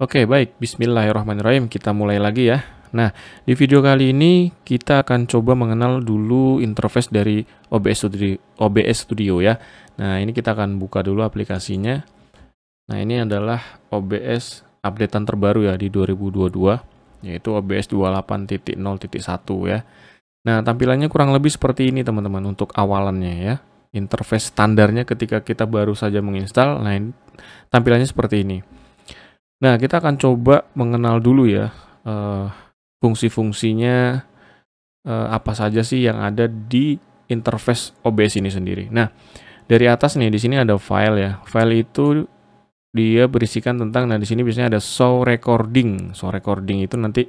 Oke, baik. Bismillahirrahmanirrahim. Kita mulai lagi ya. Nah, di video kali ini kita akan coba mengenal dulu interface dari OBS Studio, OBS Studio ya. Nah, ini kita akan buka dulu aplikasinya. Nah, ini adalah OBS updatean terbaru ya di 2022, yaitu OBS 28.0.1 ya. Nah, tampilannya kurang lebih seperti ini teman-teman untuk awalannya ya. Interface standarnya ketika kita baru saja menginstal, nah ini, tampilannya seperti ini. Nah, kita akan coba mengenal dulu ya uh, fungsi-fungsinya uh, apa saja sih yang ada di interface OBS ini sendiri. Nah, dari atas nih di sini ada file ya. File itu dia berisikan tentang nah di sini biasanya ada show recording. Show recording itu nanti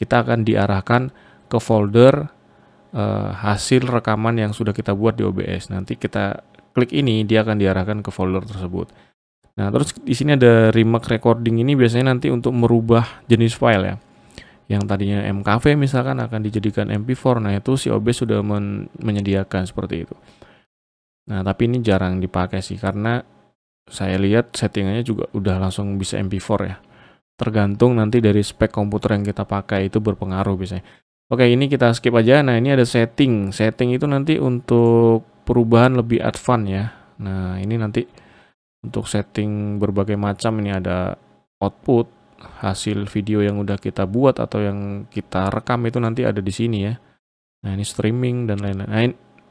kita akan diarahkan ke folder uh, hasil rekaman yang sudah kita buat di OBS. Nanti kita klik ini dia akan diarahkan ke folder tersebut. Nah, terus di sini ada remake recording ini biasanya nanti untuk merubah jenis file ya. Yang tadinya MKV misalkan akan dijadikan MP4. Nah, itu si OBS sudah men menyediakan seperti itu. Nah, tapi ini jarang dipakai sih karena saya lihat settingannya juga udah langsung bisa MP4 ya. Tergantung nanti dari spek komputer yang kita pakai itu berpengaruh biasanya. Oke, ini kita skip aja. Nah, ini ada setting. Setting itu nanti untuk perubahan lebih advance ya. Nah, ini nanti untuk setting berbagai macam ini ada output hasil video yang udah kita buat atau yang kita rekam itu nanti ada di sini ya. Nah ini streaming dan lain-lain. Nah,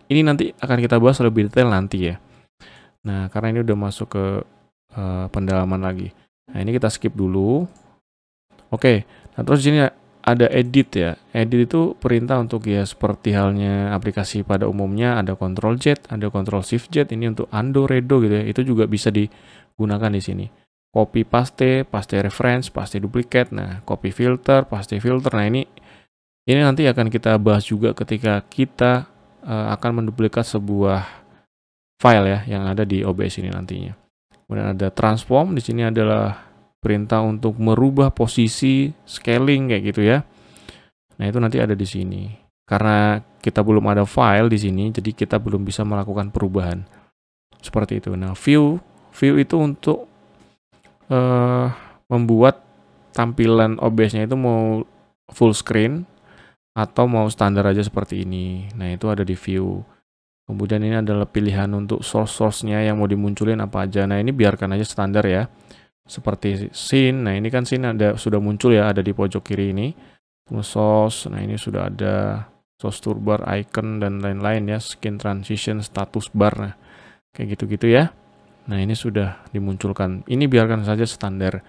ini nanti akan kita bahas lebih detail nanti ya. Nah karena ini udah masuk ke uh, pendalaman lagi. Nah ini kita skip dulu. Oke, nah terus di sini ya ada edit ya. Edit itu perintah untuk ya seperti halnya aplikasi pada umumnya ada Control Z, ada Control Shift Z ini untuk undo, redo gitu ya. Itu juga bisa digunakan di sini. Copy paste, paste reference, paste duplicate. Nah, copy filter, paste filter. Nah, ini ini nanti akan kita bahas juga ketika kita uh, akan menduplikat sebuah file ya yang ada di OBS ini nantinya. Kemudian ada transform, di sini adalah perintah untuk merubah posisi scaling kayak gitu ya. Nah, itu nanti ada di sini. Karena kita belum ada file di sini, jadi kita belum bisa melakukan perubahan. Seperti itu. Nah, view view itu untuk uh, membuat tampilan OBS-nya itu mau full screen atau mau standar aja seperti ini. Nah, itu ada di view. Kemudian ini adalah pilihan untuk source-source-nya yang mau dimunculin apa aja. Nah, ini biarkan aja standar ya seperti scene. Nah, ini kan scene ada sudah muncul ya, ada di pojok kiri ini. Source, nah ini sudah ada source toolbar, icon dan lain-lain ya, skin transition, status bar. Nah, kayak gitu-gitu ya. Nah, ini sudah dimunculkan. Ini biarkan saja standar.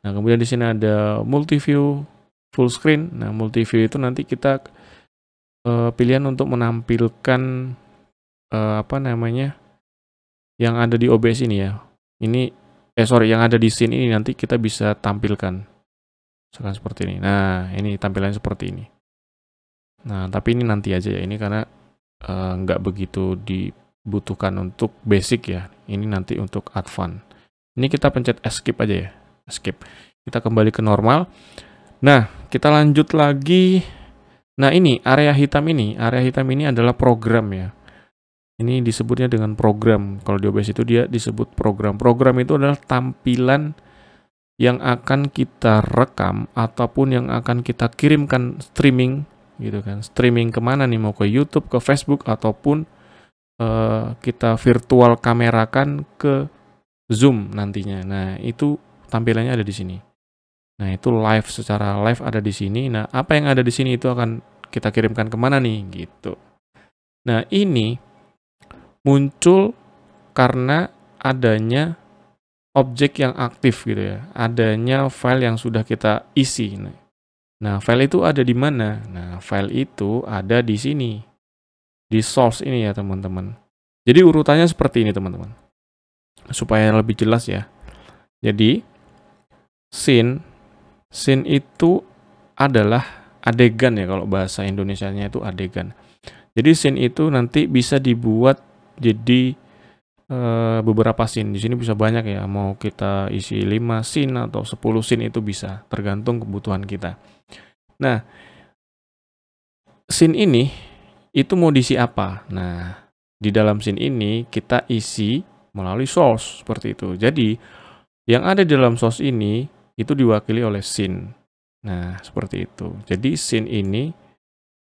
Nah, kemudian di sini ada multi view full screen. Nah, multi view itu nanti kita uh, pilihan untuk menampilkan uh, apa namanya? yang ada di OBS ini ya. Ini eh sorry yang ada di scene ini nanti kita bisa tampilkan misalkan seperti ini nah ini tampilannya seperti ini nah tapi ini nanti aja ya ini karena uh, nggak begitu dibutuhkan untuk basic ya ini nanti untuk advance ini kita pencet escape aja ya escape kita kembali ke normal nah kita lanjut lagi nah ini area hitam ini area hitam ini adalah program ya ini disebutnya dengan program. Kalau di OBS itu dia disebut program. Program itu adalah tampilan yang akan kita rekam ataupun yang akan kita kirimkan streaming gitu kan. Streaming kemana nih? Mau ke YouTube, ke Facebook ataupun uh, kita virtual kamerakan ke Zoom nantinya. Nah itu tampilannya ada di sini. Nah itu live secara live ada di sini. Nah apa yang ada di sini itu akan kita kirimkan kemana nih gitu. Nah ini muncul karena adanya objek yang aktif gitu ya, adanya file yang sudah kita isi. Nah, file itu ada di mana? Nah, file itu ada di sini, di source ini ya teman-teman. Jadi urutannya seperti ini teman-teman, supaya lebih jelas ya. Jadi, scene, scene itu adalah adegan ya kalau bahasa Indonesia-nya itu adegan. Jadi scene itu nanti bisa dibuat jadi uh, beberapa scene di sini bisa banyak ya mau kita isi 5 scene atau 10 scene itu bisa tergantung kebutuhan kita nah scene ini itu mau diisi apa nah di dalam scene ini kita isi melalui source seperti itu jadi yang ada di dalam source ini itu diwakili oleh scene nah seperti itu jadi scene ini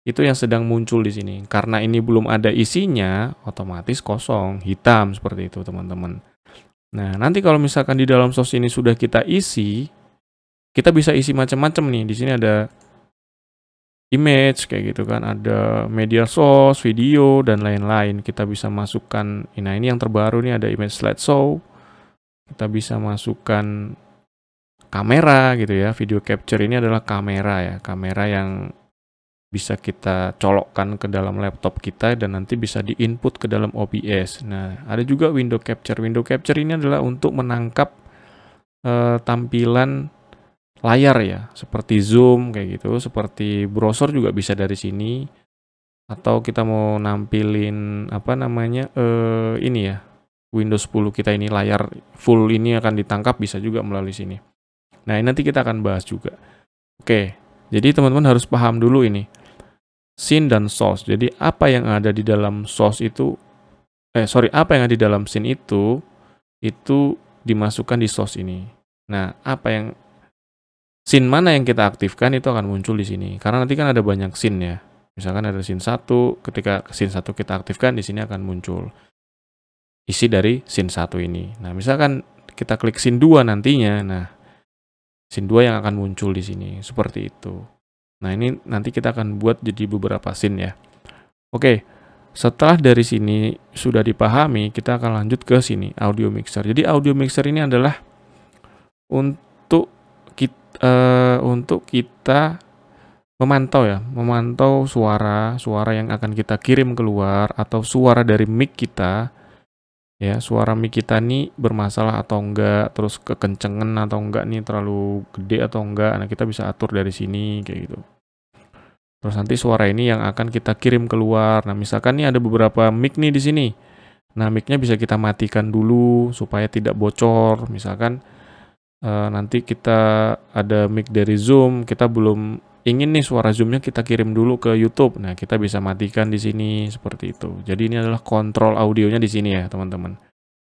itu yang sedang muncul di sini. Karena ini belum ada isinya, otomatis kosong, hitam seperti itu teman-teman. Nah, nanti kalau misalkan di dalam source ini sudah kita isi, kita bisa isi macam-macam nih. Di sini ada image kayak gitu kan, ada media source, video dan lain-lain. Kita bisa masukkan nah ini yang terbaru nih ada image show Kita bisa masukkan kamera gitu ya. Video capture ini adalah kamera ya, kamera yang bisa kita colokkan ke dalam laptop kita dan nanti bisa diinput ke dalam OBS. Nah, ada juga window capture. Window capture ini adalah untuk menangkap eh, tampilan layar ya, seperti zoom kayak gitu, seperti browser juga bisa dari sini. Atau kita mau nampilin apa namanya eh, ini ya, Windows 10 kita ini layar full ini akan ditangkap bisa juga melalui sini. Nah, ini nanti kita akan bahas juga. Oke, jadi teman-teman harus paham dulu ini sin dan source. Jadi apa yang ada di dalam source itu, eh sorry, apa yang ada di dalam sin itu, itu dimasukkan di source ini. Nah, apa yang sin mana yang kita aktifkan itu akan muncul di sini. Karena nanti kan ada banyak sin ya. Misalkan ada sin 1, ketika sin 1 kita aktifkan di sini akan muncul isi dari sin 1 ini. Nah, misalkan kita klik sin 2 nantinya, nah sin 2 yang akan muncul di sini, seperti itu. Nah, ini nanti kita akan buat jadi beberapa scene ya. Oke, setelah dari sini sudah dipahami, kita akan lanjut ke sini, audio mixer. Jadi audio mixer ini adalah untuk kita, uh, eh, untuk kita memantau ya, memantau suara, suara yang akan kita kirim keluar atau suara dari mic kita ya suara mic kita nih bermasalah atau enggak terus kekencengan atau enggak nih terlalu gede atau enggak nah kita bisa atur dari sini kayak gitu terus nanti suara ini yang akan kita kirim keluar nah misalkan nih ada beberapa mic nih di sini nah micnya bisa kita matikan dulu supaya tidak bocor misalkan e, nanti kita ada mic dari zoom kita belum ingin nih suara zoomnya kita kirim dulu ke YouTube. Nah, kita bisa matikan di sini seperti itu. Jadi ini adalah kontrol audionya di sini ya, teman-teman.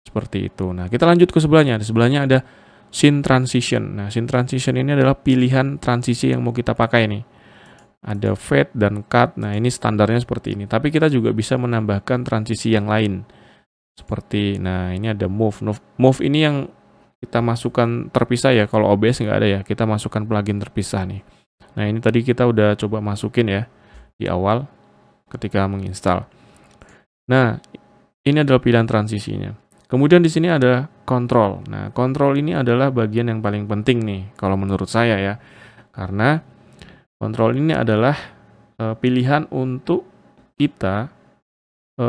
Seperti itu. Nah, kita lanjut ke sebelahnya. Di sebelahnya ada scene transition. Nah, scene transition ini adalah pilihan transisi yang mau kita pakai nih. Ada fade dan cut. Nah, ini standarnya seperti ini. Tapi kita juga bisa menambahkan transisi yang lain. Seperti, nah ini ada move. Move, move ini yang kita masukkan terpisah ya. Kalau OBS nggak ada ya, kita masukkan plugin terpisah nih Nah ini tadi kita udah coba masukin ya di awal ketika menginstal. Nah ini adalah pilihan transisinya. Kemudian di sini ada kontrol. Nah kontrol ini adalah bagian yang paling penting nih kalau menurut saya ya. Karena kontrol ini adalah e, pilihan untuk kita e,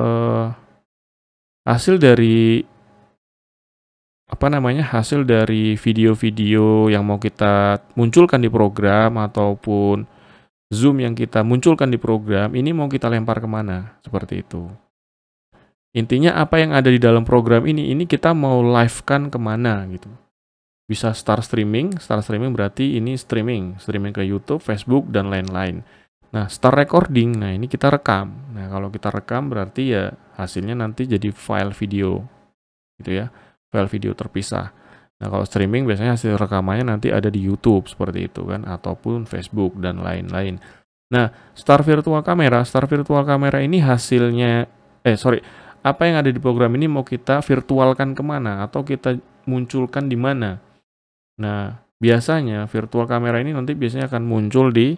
hasil dari apa namanya hasil dari video-video yang mau kita munculkan di program ataupun zoom yang kita munculkan di program ini mau kita lempar kemana seperti itu intinya apa yang ada di dalam program ini ini kita mau live kan kemana gitu bisa start streaming start streaming berarti ini streaming streaming ke YouTube Facebook dan lain-lain nah start recording nah ini kita rekam nah kalau kita rekam berarti ya hasilnya nanti jadi file video gitu ya file video terpisah. Nah, kalau streaming biasanya hasil rekamannya nanti ada di YouTube seperti itu kan ataupun Facebook dan lain-lain. Nah, Star Virtual Camera, Star Virtual Camera ini hasilnya eh sorry, apa yang ada di program ini mau kita virtualkan kemana atau kita munculkan di mana. Nah, biasanya virtual kamera ini nanti biasanya akan muncul di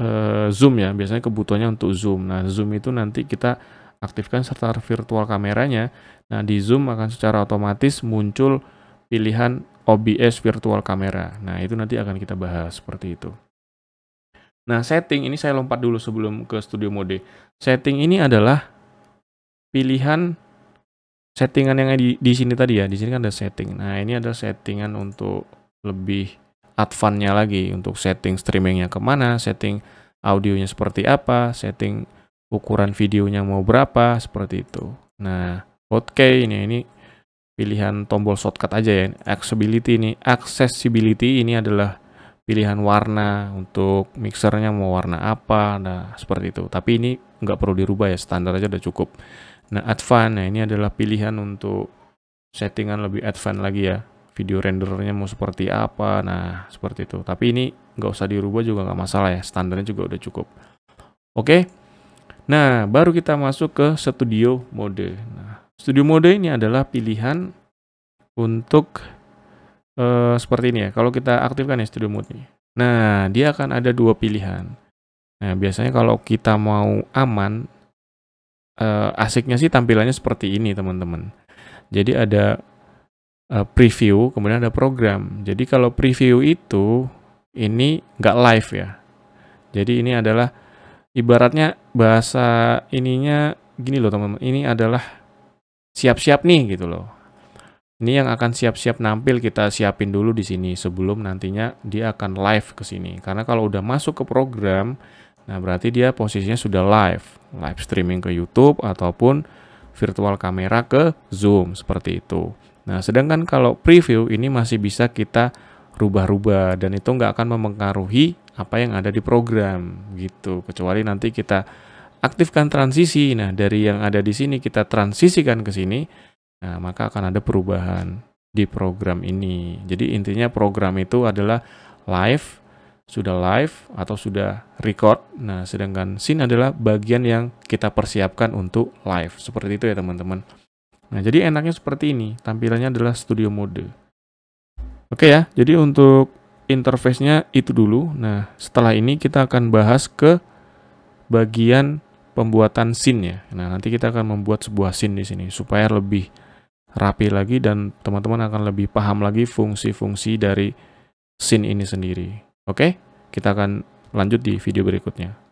eh, Zoom ya, biasanya kebutuhannya untuk Zoom. Nah, Zoom itu nanti kita aktifkan serta virtual kameranya. Nah, di Zoom akan secara otomatis muncul pilihan OBS virtual kamera. Nah, itu nanti akan kita bahas seperti itu. Nah, setting ini saya lompat dulu sebelum ke studio mode. Setting ini adalah pilihan settingan yang di, di sini tadi ya. Di sini kan ada setting. Nah, ini ada settingan untuk lebih advance-nya lagi. Untuk setting streamingnya kemana, setting audionya seperti apa, setting ukuran videonya mau berapa, seperti itu. Nah, oke ini, ini pilihan tombol shortcut aja ya. Accessibility ini, accessibility ini adalah pilihan warna untuk mixernya mau warna apa, nah seperti itu. Tapi ini nggak perlu dirubah ya, standar aja udah cukup. Nah, advance, nah ini adalah pilihan untuk settingan lebih advance lagi ya. Video rendernya mau seperti apa, nah seperti itu. Tapi ini nggak usah dirubah juga nggak masalah ya, standarnya juga udah cukup. Oke, Nah, baru kita masuk ke studio mode. Nah, studio mode ini adalah pilihan untuk uh, seperti ini ya. Kalau kita aktifkan ya studio mode ini. Nah, dia akan ada dua pilihan. Nah, biasanya kalau kita mau aman, uh, asiknya sih tampilannya seperti ini, teman-teman. Jadi ada uh, preview, kemudian ada program. Jadi kalau preview itu, ini nggak live ya. Jadi ini adalah ibaratnya bahasa ininya gini loh teman-teman. Ini adalah siap-siap nih gitu loh. Ini yang akan siap-siap nampil kita siapin dulu di sini sebelum nantinya dia akan live ke sini. Karena kalau udah masuk ke program, nah berarti dia posisinya sudah live, live streaming ke YouTube ataupun virtual kamera ke Zoom seperti itu. Nah, sedangkan kalau preview ini masih bisa kita rubah-rubah dan itu nggak akan memengaruhi apa yang ada di program gitu. Kecuali nanti kita aktifkan transisi. Nah, dari yang ada di sini kita transisikan ke sini. Nah, maka akan ada perubahan di program ini. Jadi intinya program itu adalah live, sudah live atau sudah record. Nah, sedangkan scene adalah bagian yang kita persiapkan untuk live. Seperti itu ya, teman-teman. Nah, jadi enaknya seperti ini. Tampilannya adalah studio mode. Oke ya, jadi untuk interface-nya itu dulu. Nah, setelah ini kita akan bahas ke bagian pembuatan scene-nya. Nah, nanti kita akan membuat sebuah scene di sini supaya lebih rapi lagi dan teman-teman akan lebih paham lagi fungsi-fungsi dari scene ini sendiri. Oke, kita akan lanjut di video berikutnya.